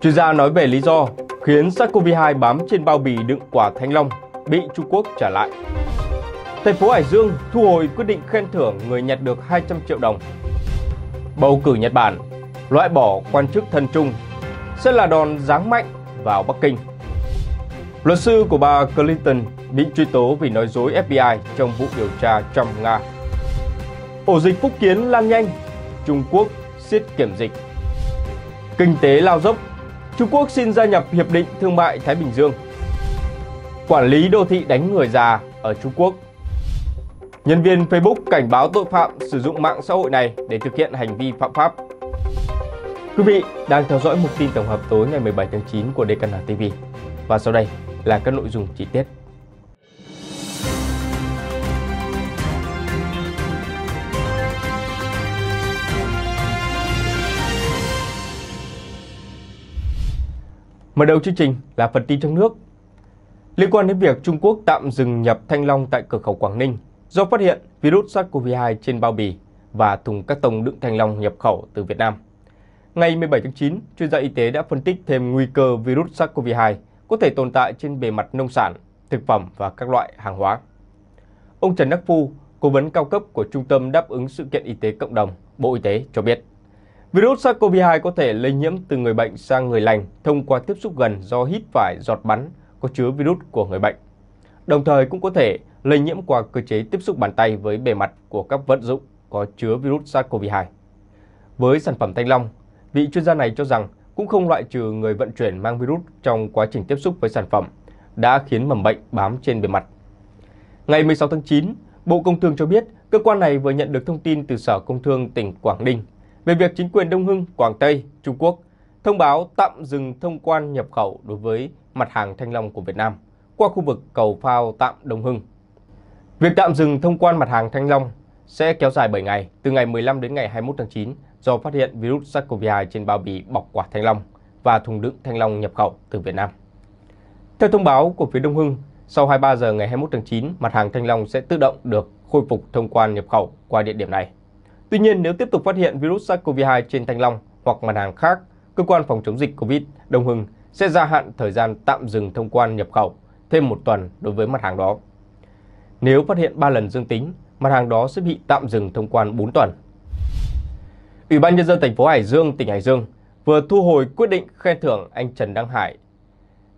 Chuyên gia nói về lý do khiến SARS-CoV-2 bám trên bao bì đựng quả thanh long bị Trung Quốc trả lại. Thành phố Hải Dương thu hồi quyết định khen thưởng người nhặt được 200 triệu đồng. Bầu cử Nhật Bản loại bỏ quan chức thân Trung sẽ là đòn giáng mạnh vào Bắc Kinh. Luật sư của bà Clinton bị truy tố vì nói dối FBI trong vụ điều tra Trump-Nga. Ổ dịch Phúc Kiến lan nhanh, Trung Quốc siết kiểm dịch. Kinh tế lao dốc Trung Quốc xin gia nhập Hiệp định Thương mại Thái Bình Dương. Quản lý đô thị đánh người già ở Trung Quốc. Nhân viên Facebook cảnh báo tội phạm sử dụng mạng xã hội này để thực hiện hành vi phạm pháp. Quý vị đang theo dõi mục tin tổng hợp tối ngày 17 tháng 9 của DKN TV. Và sau đây là các nội dung chi tiết. Mở đầu chương trình là phần tin trong nước. Liên quan đến việc Trung Quốc tạm dừng nhập thanh long tại cửa khẩu Quảng Ninh do phát hiện virus SARS-CoV-2 trên bao bì và thùng các tông đựng thanh long nhập khẩu từ Việt Nam. Ngày 17 tháng 9, chuyên gia y tế đã phân tích thêm nguy cơ virus SARS-CoV-2 có thể tồn tại trên bề mặt nông sản, thực phẩm và các loại hàng hóa. Ông Trần Đắc Phu, cố vấn cao cấp của Trung tâm đáp ứng sự kiện y tế cộng đồng, Bộ Y tế cho biết. Virus SARS-CoV-2 có thể lây nhiễm từ người bệnh sang người lành thông qua tiếp xúc gần do hít phải giọt bắn có chứa virus của người bệnh. Đồng thời cũng có thể lây nhiễm qua cơ chế tiếp xúc bàn tay với bề mặt của các vật dụng có chứa virus SARS-CoV-2. Với sản phẩm thanh long, vị chuyên gia này cho rằng cũng không loại trừ người vận chuyển mang virus trong quá trình tiếp xúc với sản phẩm đã khiến mầm bệnh bám trên bề mặt. Ngày 16 tháng 9, Bộ Công Thương cho biết cơ quan này vừa nhận được thông tin từ Sở Công Thương tỉnh Quảng Ninh về việc chính quyền Đông Hưng, Quảng Tây, Trung Quốc thông báo tạm dừng thông quan nhập khẩu đối với mặt hàng thanh long của Việt Nam qua khu vực cầu phao tạm Đông Hưng. Việc tạm dừng thông quan mặt hàng thanh long sẽ kéo dài 7 ngày, từ ngày 15 đến ngày 21 tháng 9 do phát hiện virus SARS-CoV-2 trên bao bì bọc quả thanh long và thùng đựng thanh long nhập khẩu từ Việt Nam. Theo thông báo của phía Đông Hưng, sau 23 giờ ngày 21 tháng 9, mặt hàng thanh long sẽ tự động được khôi phục thông quan nhập khẩu qua địa điểm này. Tuy nhiên, nếu tiếp tục phát hiện virus SARS-CoV-2 trên thanh long hoặc mặt hàng khác, cơ quan phòng chống dịch COVID Đông Hưng sẽ gia hạn thời gian tạm dừng thông quan nhập khẩu thêm một tuần đối với mặt hàng đó. Nếu phát hiện 3 lần dương tính, mặt hàng đó sẽ bị tạm dừng thông quan 4 tuần. Ủy ban nhân dân thành phố Hải Dương, tỉnh Hải Dương vừa thu hồi quyết định khen thưởng anh Trần Đăng Hải.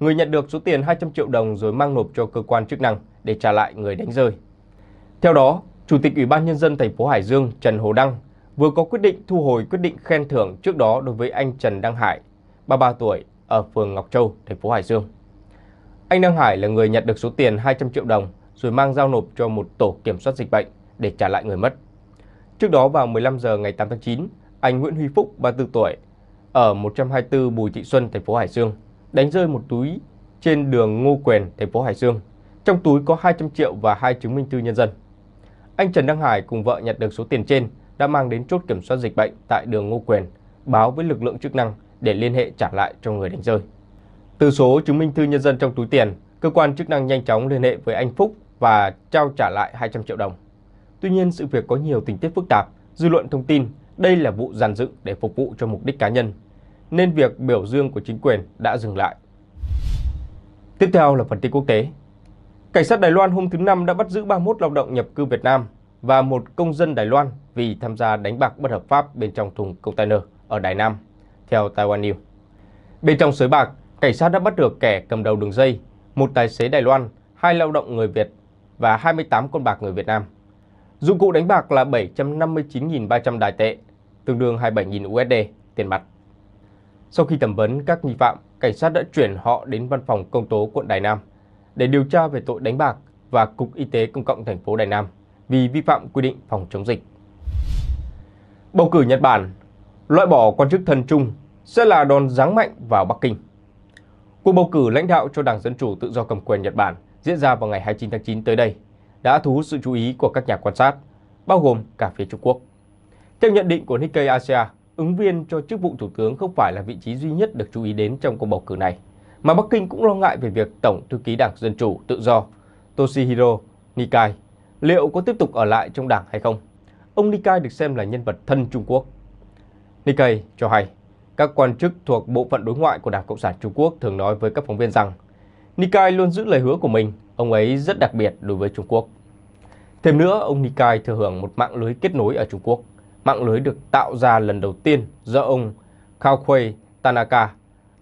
Người nhận được số tiền 200 triệu đồng rồi mang nộp cho cơ quan chức năng để trả lại người đánh rơi. Theo đó, Chủ tịch Ủy ban Nhân dân thành phố Hải Dương Trần Hồ Đăng vừa có quyết định thu hồi quyết định khen thưởng trước đó đối với anh Trần Đăng Hải, 33 tuổi, ở phường Ngọc Châu, thành phố Hải Dương. Anh Đăng Hải là người nhận được số tiền 200 triệu đồng rồi mang giao nộp cho một tổ kiểm soát dịch bệnh để trả lại người mất. Trước đó vào 15 giờ ngày 8 tháng 9, anh Nguyễn Huy Phúc, 34 tuổi, ở 124 Bùi Thị Xuân, thành phố Hải Dương, đánh rơi một túi trên đường Ngô Quyền, thành phố Hải Dương. Trong túi có 200 triệu và hai chứng minh thư nhân dân. Anh Trần Đăng Hải cùng vợ nhặt được số tiền trên đã mang đến chốt kiểm soát dịch bệnh tại đường Ngô Quyền, báo với lực lượng chức năng để liên hệ trả lại cho người đánh rơi. Từ số chứng minh thư nhân dân trong túi tiền, cơ quan chức năng nhanh chóng liên hệ với anh Phúc và trao trả lại 200 triệu đồng. Tuy nhiên, sự việc có nhiều tình tiết phức tạp, dư luận thông tin đây là vụ giàn dựng để phục vụ cho mục đích cá nhân, nên việc biểu dương của chính quyền đã dừng lại. Tiếp theo là phần tin quốc tế. Cảnh sát Đài Loan hôm thứ Năm đã bắt giữ 31 lao động nhập cư Việt Nam và một công dân Đài Loan vì tham gia đánh bạc bất hợp pháp bên trong thùng container ở Đài Nam, theo Taiwan News. Bên trong sới bạc, cảnh sát đã bắt được kẻ cầm đầu đường dây, một tài xế Đài Loan, hai lao động người Việt và 28 con bạc người Việt Nam. Dụng cụ đánh bạc là 759.300 đài tệ, tương đương 27.000 USD tiền mặt. Sau khi thẩm vấn các nghi phạm, cảnh sát đã chuyển họ đến văn phòng công tố quận Đài Nam để điều tra về tội đánh bạc và Cục Y tế Công cộng thành phố Đài Nam vì vi phạm quy định phòng chống dịch. Bầu cử Nhật Bản, loại bỏ quan chức thần Trung sẽ là đòn giáng mạnh vào Bắc Kinh. Cuộc bầu cử lãnh đạo cho Đảng Dân Chủ Tự do cầm quyền Nhật Bản diễn ra vào ngày 29 tháng 9 tới đây đã thu hút sự chú ý của các nhà quan sát, bao gồm cả phía Trung Quốc. Theo nhận định của Nikkei Asia, ứng viên cho chức vụ thủ tướng không phải là vị trí duy nhất được chú ý đến trong cuộc bầu cử này mà Bắc Kinh cũng lo ngại về việc Tổng thư ký Đảng Dân Chủ Tự Do Toshihiro Nikai liệu có tiếp tục ở lại trong đảng hay không. Ông Nikai được xem là nhân vật thân Trung Quốc. Nikai cho hay, các quan chức thuộc bộ phận đối ngoại của Đảng Cộng sản Trung Quốc thường nói với các phóng viên rằng Nikai luôn giữ lời hứa của mình, ông ấy rất đặc biệt đối với Trung Quốc. Thêm nữa, ông Nikai thừa hưởng một mạng lưới kết nối ở Trung Quốc. Mạng lưới được tạo ra lần đầu tiên do ông Kaokui Tanaka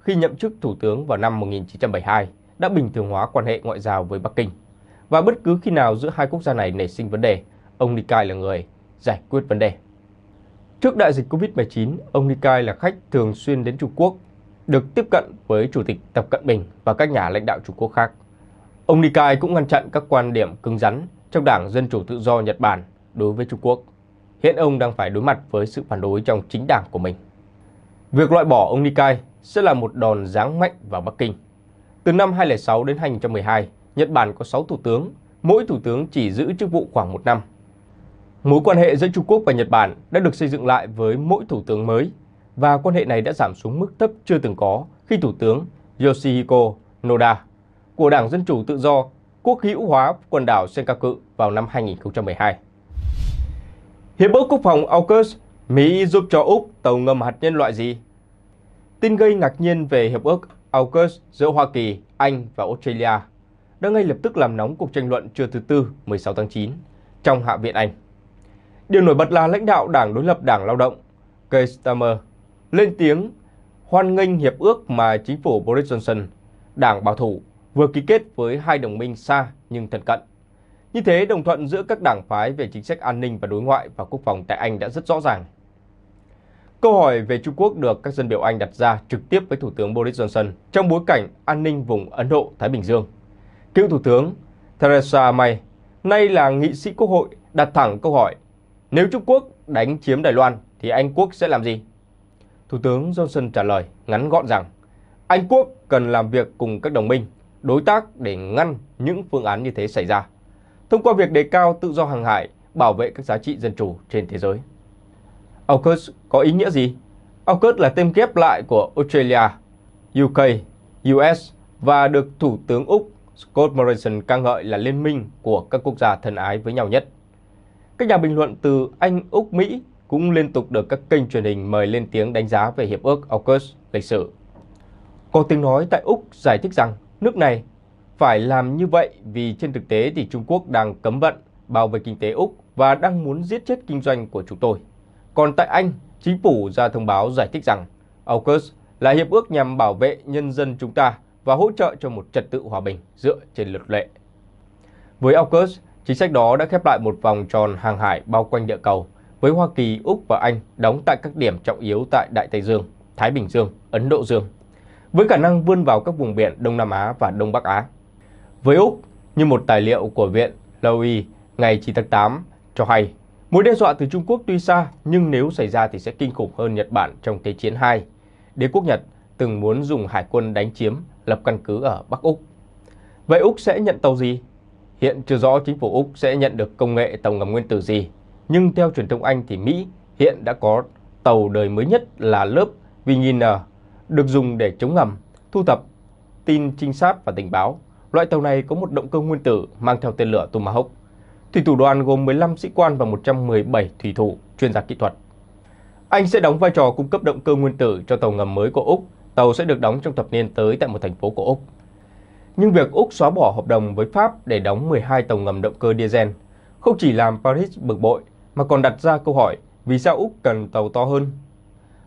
khi nhậm chức Thủ tướng vào năm 1972 đã bình thường hóa quan hệ ngoại giao với Bắc Kinh. Và bất cứ khi nào giữa hai quốc gia này nảy sinh vấn đề, ông Nikai là người giải quyết vấn đề. Trước đại dịch Covid-19, ông Nikai là khách thường xuyên đến Trung Quốc, được tiếp cận với Chủ tịch Tập Cận Bình và các nhà lãnh đạo Trung Quốc khác. Ông Nikai cũng ngăn chặn các quan điểm cứng rắn trong Đảng Dân Chủ Tự do Nhật Bản đối với Trung Quốc. Hiện ông đang phải đối mặt với sự phản đối trong chính đảng của mình. Việc loại bỏ ông Nikai sẽ là một đòn giáng mạnh vào Bắc Kinh. Từ năm 2006 đến 2012, Nhật Bản có 6 thủ tướng, mỗi thủ tướng chỉ giữ chức vụ khoảng một năm. Mối quan hệ giữa Trung Quốc và Nhật Bản đã được xây dựng lại với mỗi thủ tướng mới, và quan hệ này đã giảm xuống mức thấp chưa từng có khi thủ tướng Yoshihiko Noda của Đảng Dân Chủ Tự Do quốc hữu hóa quần đảo Senkaku vào năm 2012. Hiệp ước Quốc phòng AUKUS, Mỹ giúp cho Úc tàu ngầm hạt nhân loại gì Tin gây ngạc nhiên về hiệp ước AUKUS giữa Hoa Kỳ, Anh và Australia đã ngay lập tức làm nóng cuộc tranh luận trưa thứ Tư 16 tháng 9 trong Hạ viện Anh. Điều nổi bật là lãnh đạo đảng đối lập Đảng Lao động, Keir Starmer, lên tiếng hoan nghênh hiệp ước mà chính phủ Boris Johnson, đảng bảo thủ, vừa ký kết với hai đồng minh xa nhưng thân cận. Như thế, đồng thuận giữa các đảng phái về chính sách an ninh và đối ngoại và quốc phòng tại Anh đã rất rõ ràng. Câu hỏi về Trung Quốc được các dân biểu Anh đặt ra trực tiếp với Thủ tướng Boris Johnson trong bối cảnh an ninh vùng Ấn Độ-Thái Bình Dương. Cựu Thủ tướng Theresa May, nay là nghị sĩ quốc hội, đặt thẳng câu hỏi nếu Trung Quốc đánh chiếm Đài Loan thì Anh Quốc sẽ làm gì? Thủ tướng Johnson trả lời ngắn gọn rằng Anh Quốc cần làm việc cùng các đồng minh, đối tác để ngăn những phương án như thế xảy ra, thông qua việc đề cao tự do hàng hải, bảo vệ các giá trị dân chủ trên thế giới. AUKUS có ý nghĩa gì? AUKUS là tên ghép lại của Australia, UK, US và được Thủ tướng Úc Scott Morrison ca ngợi là liên minh của các quốc gia thân ái với nhau nhất. Các nhà bình luận từ Anh, Úc, Mỹ cũng liên tục được các kênh truyền hình mời lên tiếng đánh giá về Hiệp ước AUKUS lịch sử. Có tiếng nói tại Úc giải thích rằng nước này phải làm như vậy vì trên thực tế thì Trung Quốc đang cấm vận, bảo vệ kinh tế Úc và đang muốn giết chết kinh doanh của chúng tôi. Còn tại Anh, chính phủ ra thông báo giải thích rằng AUKUS là hiệp ước nhằm bảo vệ nhân dân chúng ta và hỗ trợ cho một trật tự hòa bình dựa trên luật lệ. Với AUKUS, chính sách đó đã khép lại một vòng tròn hàng hải bao quanh địa cầu với Hoa Kỳ, Úc và Anh đóng tại các điểm trọng yếu tại Đại Tây Dương, Thái Bình Dương, Ấn Độ Dương, với khả năng vươn vào các vùng biển Đông Nam Á và Đông Bắc Á. Với Úc, như một tài liệu của Viện Lowy ngày 9 tháng 8 cho hay, Mối đe dọa từ Trung Quốc tuy xa, nhưng nếu xảy ra thì sẽ kinh khủng hơn Nhật Bản trong Thế chiến 2. Đế quốc Nhật từng muốn dùng hải quân đánh chiếm, lập căn cứ ở Bắc Úc. Vậy Úc sẽ nhận tàu gì? Hiện chưa rõ chính phủ Úc sẽ nhận được công nghệ tàu ngầm nguyên tử gì, nhưng theo truyền thông Anh thì Mỹ hiện đã có tàu đời mới nhất là lớp Vingin được dùng để chống ngầm, thu thập tin trinh sát và tình báo. Loại tàu này có một động cơ nguyên tử mang theo tên lửa Tomahawk. Thủy thủ đoàn gồm 15 sĩ quan và 117 thủy thủ, chuyên gia kỹ thuật. Anh sẽ đóng vai trò cung cấp động cơ nguyên tử cho tàu ngầm mới của Úc. Tàu sẽ được đóng trong thập niên tới tại một thành phố của Úc. Nhưng việc Úc xóa bỏ hợp đồng với Pháp để đóng 12 tàu ngầm động cơ diesel không chỉ làm Paris bực bội mà còn đặt ra câu hỏi vì sao Úc cần tàu to hơn.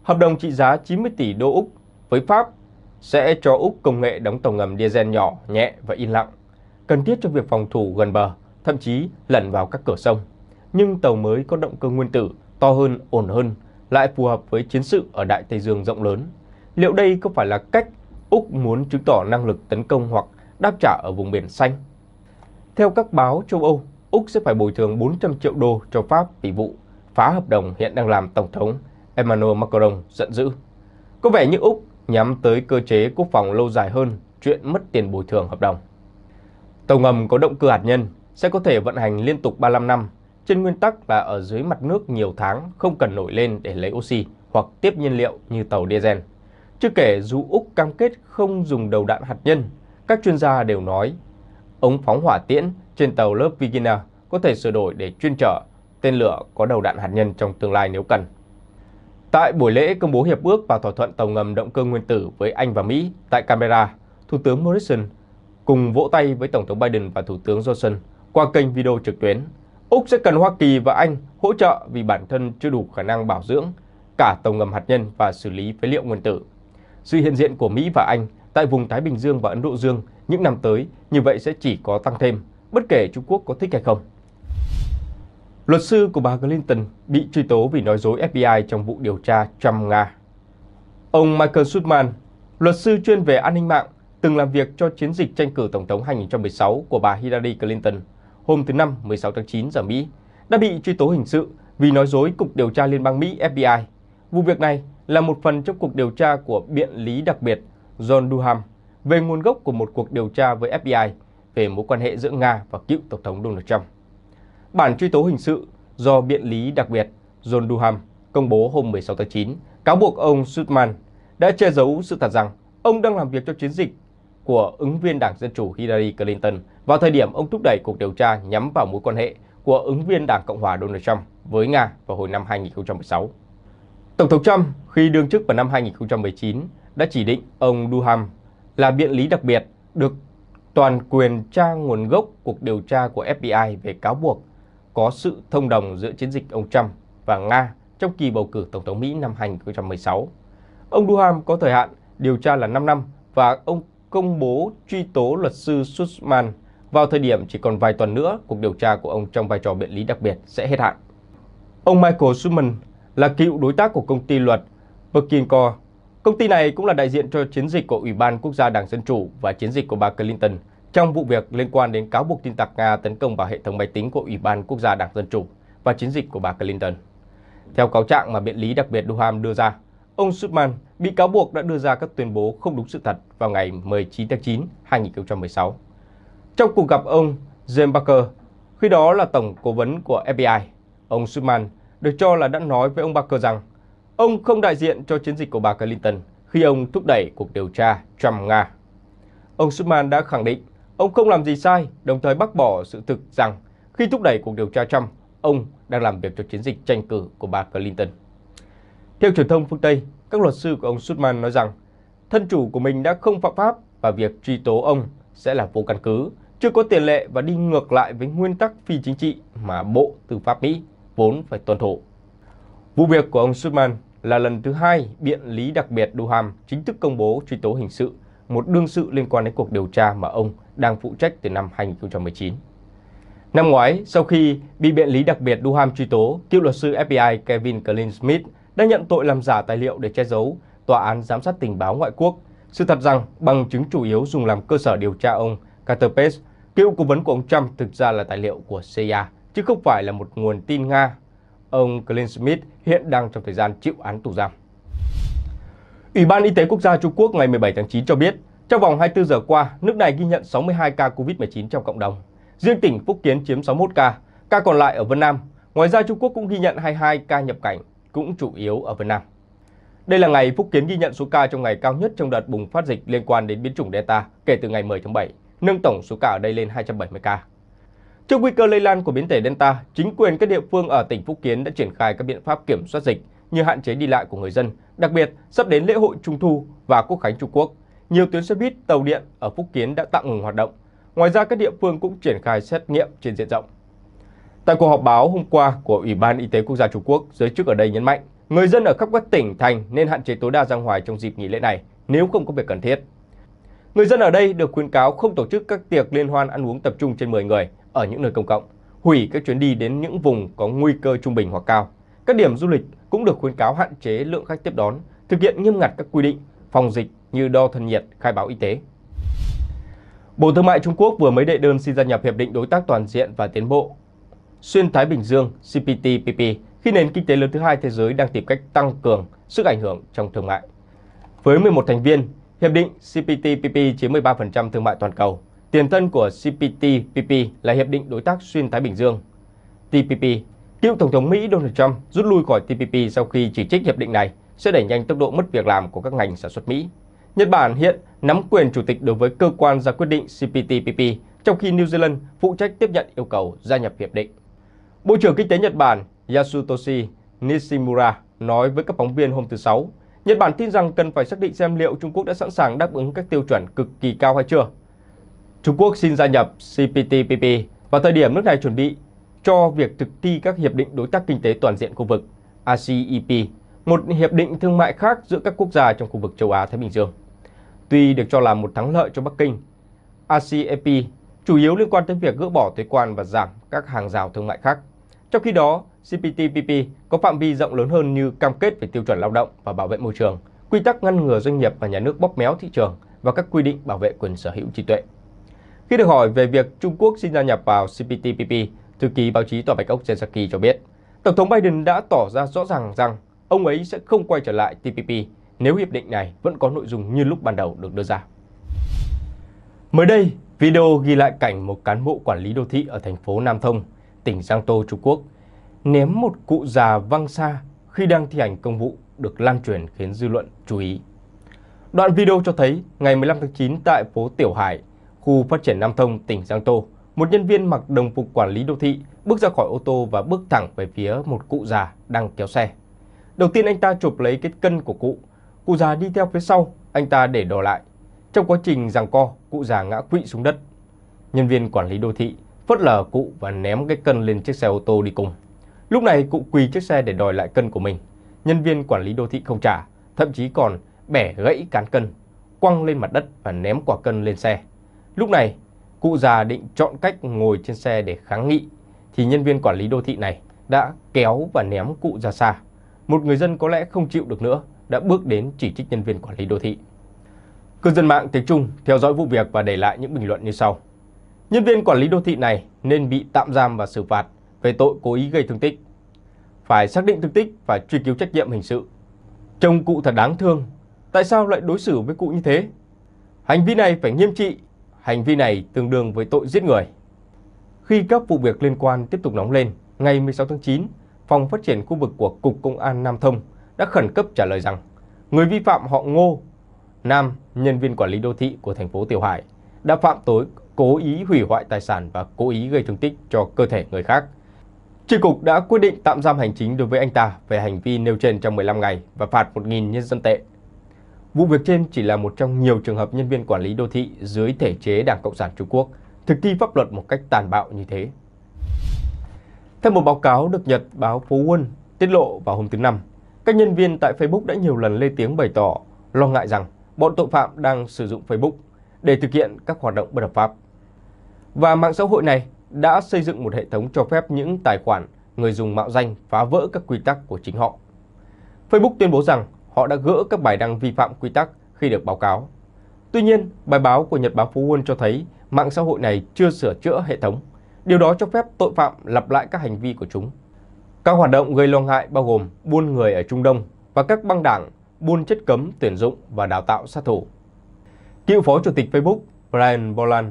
Hợp đồng trị giá 90 tỷ đô Úc với Pháp sẽ cho Úc công nghệ đóng tàu ngầm diesel nhỏ, nhẹ và in lặng, cần thiết cho việc phòng thủ gần bờ thậm chí lẩn vào các cửa sông. Nhưng tàu mới có động cơ nguyên tử to hơn, ổn hơn, lại phù hợp với chiến sự ở Đại Tây Dương rộng lớn. Liệu đây có phải là cách Úc muốn chứng tỏ năng lực tấn công hoặc đáp trả ở vùng biển xanh? Theo các báo châu Âu, Úc sẽ phải bồi thường 400 triệu đô cho Pháp vì vụ phá hợp đồng hiện đang làm Tổng thống Emmanuel Macron giận dữ. Có vẻ như Úc nhắm tới cơ chế quốc phòng lâu dài hơn chuyện mất tiền bồi thường hợp đồng. Tàu ngầm có động cơ hạt nhân sẽ có thể vận hành liên tục 35 năm, trên nguyên tắc là ở dưới mặt nước nhiều tháng không cần nổi lên để lấy oxy hoặc tiếp nhiên liệu như tàu diesel. Chưa kể dù Úc cam kết không dùng đầu đạn hạt nhân, các chuyên gia đều nói ống phóng hỏa tiễn trên tàu lớp Virginia có thể sửa đổi để chuyên trở tên lửa có đầu đạn hạt nhân trong tương lai nếu cần. Tại buổi lễ công bố hiệp ước và thỏa thuận tàu ngầm động cơ nguyên tử với Anh và Mỹ tại Canberra, Thủ tướng Morrison cùng vỗ tay với Tổng thống Biden và Thủ tướng Johnson qua kênh video trực tuyến. Úc sẽ cần Hoa Kỳ và Anh hỗ trợ vì bản thân chưa đủ khả năng bảo dưỡng cả tàu ngầm hạt nhân và xử lý phế liệu nguyên tử. Sự hiện diện của Mỹ và Anh tại vùng Thái Bình Dương và Ấn Độ Dương những năm tới như vậy sẽ chỉ có tăng thêm, bất kể Trung Quốc có thích hay không. Luật sư của bà Clinton bị truy tố vì nói dối FBI trong vụ điều tra Trump-Nga. Ông Michael Schumann, luật sư chuyên về an ninh mạng, từng làm việc cho chiến dịch tranh cử Tổng thống 2016 của bà Hillary Clinton, hôm thứ Năm 16 tháng 9 giờ Mỹ, đã bị truy tố hình sự vì nói dối Cục Điều tra Liên bang Mỹ FBI. Vụ việc này là một phần trong cuộc điều tra của Biện lý đặc biệt John Durham về nguồn gốc của một cuộc điều tra với FBI về mối quan hệ giữa Nga và cựu Tổng thống Donald Trump. Bản truy tố hình sự do Biện lý đặc biệt John Durham công bố hôm 16 tháng 9 cáo buộc ông Sutman đã che giấu sự thật rằng ông đang làm việc cho chiến dịch của ứng viên Đảng Dân Chủ Hillary Clinton vào thời điểm ông thúc đẩy cuộc điều tra nhắm vào mối quan hệ của ứng viên Đảng Cộng hòa Donald Trump với Nga vào hồi năm 2016. Tổng thống Trump khi đương chức vào năm 2019 đã chỉ định ông Duham là biện lý đặc biệt được toàn quyền tra nguồn gốc cuộc điều tra của FBI về cáo buộc có sự thông đồng giữa chiến dịch ông Trump và Nga trong kỳ bầu cử Tổng thống Mỹ năm 2016. Ông Duham có thời hạn điều tra là 5 năm và ông công bố truy tố luật sư Sussman vào thời điểm chỉ còn vài tuần nữa, cuộc điều tra của ông trong vai trò biện lý đặc biệt sẽ hết hạn. Ông Michael Schumann là cựu đối tác của công ty luật Perkinco. Công ty này cũng là đại diện cho chiến dịch của Ủy ban Quốc gia Đảng Dân Chủ và chiến dịch của bà Clinton trong vụ việc liên quan đến cáo buộc tin tặc Nga tấn công vào hệ thống máy tính của Ủy ban Quốc gia Đảng Dân Chủ và chiến dịch của bà Clinton. Theo cáo trạng mà biện lý đặc biệt Duham đưa ra, ông Schumann bị cáo buộc đã đưa ra các tuyên bố không đúng sự thật vào ngày 19 tháng 9, 2016. Trong cuộc gặp ông James Baker, khi đó là tổng cố vấn của FBI, ông Schumann được cho là đã nói với ông Baker rằng ông không đại diện cho chiến dịch của bà Clinton khi ông thúc đẩy cuộc điều tra Trump-Nga. Ông Schumann đã khẳng định ông không làm gì sai, đồng thời bác bỏ sự thực rằng khi thúc đẩy cuộc điều tra Trump, ông đang làm việc cho chiến dịch tranh cử của bà Clinton. Theo truyền thông phương Tây, các luật sư của ông Schumann nói rằng thân chủ của mình đã không phạm pháp và việc truy tố ông sẽ là vô căn cứ, chưa có tiền lệ và đi ngược lại với nguyên tắc phi chính trị mà Bộ Tư pháp Mỹ vốn phải tuân thủ. Vụ việc của ông Schumann là lần thứ hai biện lý đặc biệt Duham chính thức công bố truy tố hình sự một đương sự liên quan đến cuộc điều tra mà ông đang phụ trách từ năm 2019. Năm ngoái, sau khi bị biện lý đặc biệt Duham truy tố, cựu luật sư FBI Kevin Klein Smith đã nhận tội làm giả tài liệu để che giấu Tòa án Giám sát Tình báo Ngoại quốc sự thật rằng, bằng chứng chủ yếu dùng làm cơ sở điều tra ông Carter Page, cựu cố vấn của ông Trump thực ra là tài liệu của CIA, chứ không phải là một nguồn tin Nga. Ông Clint Smith hiện đang trong thời gian chịu án tù giam. Ủy ban Y tế Quốc gia Trung Quốc ngày 17 tháng 9 cho biết, trong vòng 24 giờ qua, nước này ghi nhận 62 ca COVID-19 trong cộng đồng. Riêng tỉnh Phúc Kiến chiếm 61 ca, ca còn lại ở Vân Nam. Ngoài ra, Trung Quốc cũng ghi nhận 22 ca nhập cảnh, cũng chủ yếu ở Vân Nam. Đây là ngày Phúc Kiến ghi nhận số ca trong ngày cao nhất trong đợt bùng phát dịch liên quan đến biến chủng Delta kể từ ngày 10 tháng 7, nâng tổng số ca ở đây lên 270 ca. Trước nguy cơ lây lan của biến thể Delta, chính quyền các địa phương ở tỉnh Phúc Kiến đã triển khai các biện pháp kiểm soát dịch như hạn chế đi lại của người dân, đặc biệt sắp đến lễ hội Trung thu và Quốc khánh Trung Quốc. Nhiều tuyến xe buýt, tàu điện ở Phúc Kiến đã tạm ngừng hoạt động. Ngoài ra các địa phương cũng triển khai xét nghiệm trên diện rộng. Tại cuộc họp báo hôm qua của Ủy ban Y tế Quốc gia Trung Quốc, giới chức ở đây nhấn mạnh Người dân ở khắp các tỉnh thành nên hạn chế tối đa ra ngoài trong dịp nghỉ lễ này nếu không có việc cần thiết. Người dân ở đây được khuyến cáo không tổ chức các tiệc liên hoan ăn uống tập trung trên 10 người ở những nơi công cộng, hủy các chuyến đi đến những vùng có nguy cơ trung bình hoặc cao. Các điểm du lịch cũng được khuyến cáo hạn chế lượng khách tiếp đón, thực hiện nghiêm ngặt các quy định phòng dịch như đo thân nhiệt, khai báo y tế. Bộ Thương mại Trung Quốc vừa mới đệ đơn xin gia nhập Hiệp định Đối tác Toàn diện và Tiến bộ Xuyên Thái Bình Dương CPTPP khi nền kinh tế lớn thứ hai thế giới đang tìm cách tăng cường sức ảnh hưởng trong thương mại. Với 11 thành viên, hiệp định CPTPP chiếm 13% thương mại toàn cầu. Tiền thân của CPTPP là hiệp định đối tác xuyên Thái Bình Dương. TPP, cựu tổng thống Mỹ Donald Trump rút lui khỏi TPP sau khi chỉ trích hiệp định này sẽ đẩy nhanh tốc độ mất việc làm của các ngành sản xuất Mỹ. Nhật Bản hiện nắm quyền chủ tịch đối với cơ quan ra quyết định CPTPP, trong khi New Zealand phụ trách tiếp nhận yêu cầu gia nhập hiệp định. Bộ trưởng Kinh tế Nhật Bản Yasutoshi Nishimura nói với các phóng viên hôm thứ Sáu. Nhật Bản tin rằng cần phải xác định xem liệu Trung Quốc đã sẵn sàng đáp ứng các tiêu chuẩn cực kỳ cao hay chưa. Trung Quốc xin gia nhập CPTPP vào thời điểm nước này chuẩn bị cho việc thực thi các hiệp định đối tác kinh tế toàn diện khu vực ACEP, một hiệp định thương mại khác giữa các quốc gia trong khu vực châu Á Thái Bình Dương. Tuy được cho là một thắng lợi cho Bắc Kinh, ACEP chủ yếu liên quan tới việc gỡ bỏ thuế quan và giảm các hàng rào thương mại khác. Trong khi đó, CPTPP có phạm vi rộng lớn hơn như cam kết về tiêu chuẩn lao động và bảo vệ môi trường, quy tắc ngăn ngừa doanh nghiệp và nhà nước bóp méo thị trường và các quy định bảo vệ quyền sở hữu trí tuệ. Khi được hỏi về việc Trung Quốc xin gia nhập vào CPTPP, thư ký báo chí Tòa Bạch Ốc Jensaki cho biết, Tổng thống Biden đã tỏ ra rõ ràng rằng ông ấy sẽ không quay trở lại TPP nếu hiệp định này vẫn có nội dung như lúc ban đầu được đưa ra. Mới đây, video ghi lại cảnh một cán bộ quản lý đô thị ở thành phố Nam Thông tỉnh Giang Tô, Trung Quốc, ném một cụ già văng xa khi đang thi hành công vụ được lan truyền khiến dư luận chú ý. Đoạn video cho thấy ngày 15 tháng 9 tại phố Tiểu Hải, khu phát triển Nam Thông, tỉnh Giang Tô, một nhân viên mặc đồng phục quản lý đô thị bước ra khỏi ô tô và bước thẳng về phía một cụ già đang kéo xe. Đầu tiên anh ta chụp lấy cái cân của cụ, cụ già đi theo phía sau, anh ta để đò lại. Trong quá trình giằng co, cụ già ngã quỵ xuống đất. Nhân viên quản lý đô thị phớt lờ cụ và ném cái cân lên chiếc xe ô tô đi cùng. Lúc này cụ quỳ chiếc xe để đòi lại cân của mình. Nhân viên quản lý đô thị không trả, thậm chí còn bẻ gãy cán cân, quăng lên mặt đất và ném quả cân lên xe. Lúc này, cụ già định chọn cách ngồi trên xe để kháng nghị, thì nhân viên quản lý đô thị này đã kéo và ném cụ ra xa. Một người dân có lẽ không chịu được nữa đã bước đến chỉ trích nhân viên quản lý đô thị. Cư dân mạng tiếng Trung theo dõi vụ việc và để lại những bình luận như sau. Nhân viên quản lý đô thị này nên bị tạm giam và xử phạt về tội cố ý gây thương tích. Phải xác định thương tích và truy cứu trách nhiệm hình sự. Trông cụ thật đáng thương, tại sao lại đối xử với cụ như thế? Hành vi này phải nghiêm trị, hành vi này tương đương với tội giết người. Khi các vụ việc liên quan tiếp tục nóng lên, ngày 16 tháng 9, Phòng Phát triển Khu vực của Cục Công an Nam Thông đã khẩn cấp trả lời rằng người vi phạm họ Ngô, Nam, nhân viên quản lý đô thị của thành phố Tiểu Hải, đã phạm tối cố ý hủy hoại tài sản và cố ý gây thương tích cho cơ thể người khác. Tri cục đã quyết định tạm giam hành chính đối với anh ta về hành vi nêu trên trong 15 ngày và phạt 1.000 nhân dân tệ. Vụ việc trên chỉ là một trong nhiều trường hợp nhân viên quản lý đô thị dưới thể chế Đảng Cộng sản Trung Quốc thực thi pháp luật một cách tàn bạo như thế. Theo một báo cáo được Nhật báo Phố Quân tiết lộ vào hôm thứ Năm, các nhân viên tại Facebook đã nhiều lần lên tiếng bày tỏ lo ngại rằng bọn tội phạm đang sử dụng Facebook để thực hiện các hoạt động bất hợp pháp. Và mạng xã hội này đã xây dựng một hệ thống cho phép những tài khoản người dùng mạo danh phá vỡ các quy tắc của chính họ. Facebook tuyên bố rằng họ đã gỡ các bài đăng vi phạm quy tắc khi được báo cáo. Tuy nhiên, bài báo của Nhật báo Phú Quân cho thấy mạng xã hội này chưa sửa chữa hệ thống. Điều đó cho phép tội phạm lặp lại các hành vi của chúng. Các hoạt động gây lo ngại bao gồm buôn người ở Trung Đông và các băng đảng buôn chất cấm tuyển dụng và đào tạo sát thủ. Cựu Phó Chủ tịch Facebook Brian Boland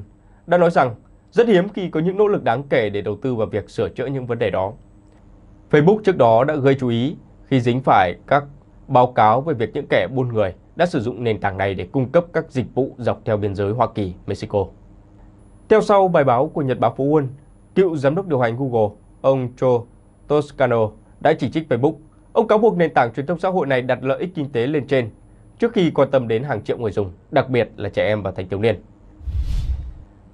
đã nói rằng rất hiếm khi có những nỗ lực đáng kể để đầu tư vào việc sửa chữa những vấn đề đó. Facebook trước đó đã gây chú ý khi dính phải các báo cáo về việc những kẻ buôn người đã sử dụng nền tảng này để cung cấp các dịch vụ dọc theo biên giới Hoa Kỳ, Mexico. Theo sau bài báo của Nhật báo Phố Quân, cựu giám đốc điều hành Google, ông Joe Toscano đã chỉ trích Facebook. Ông cáo buộc nền tảng truyền thông xã hội này đặt lợi ích kinh tế lên trên trước khi quan tâm đến hàng triệu người dùng, đặc biệt là trẻ em và thanh thiếu niên.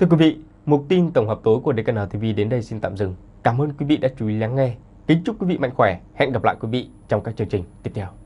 Thưa quý vị, mục tin tổng hợp tối của DKN TV đến đây xin tạm dừng. Cảm ơn quý vị đã chú ý lắng nghe. Kính chúc quý vị mạnh khỏe. Hẹn gặp lại quý vị trong các chương trình tiếp theo.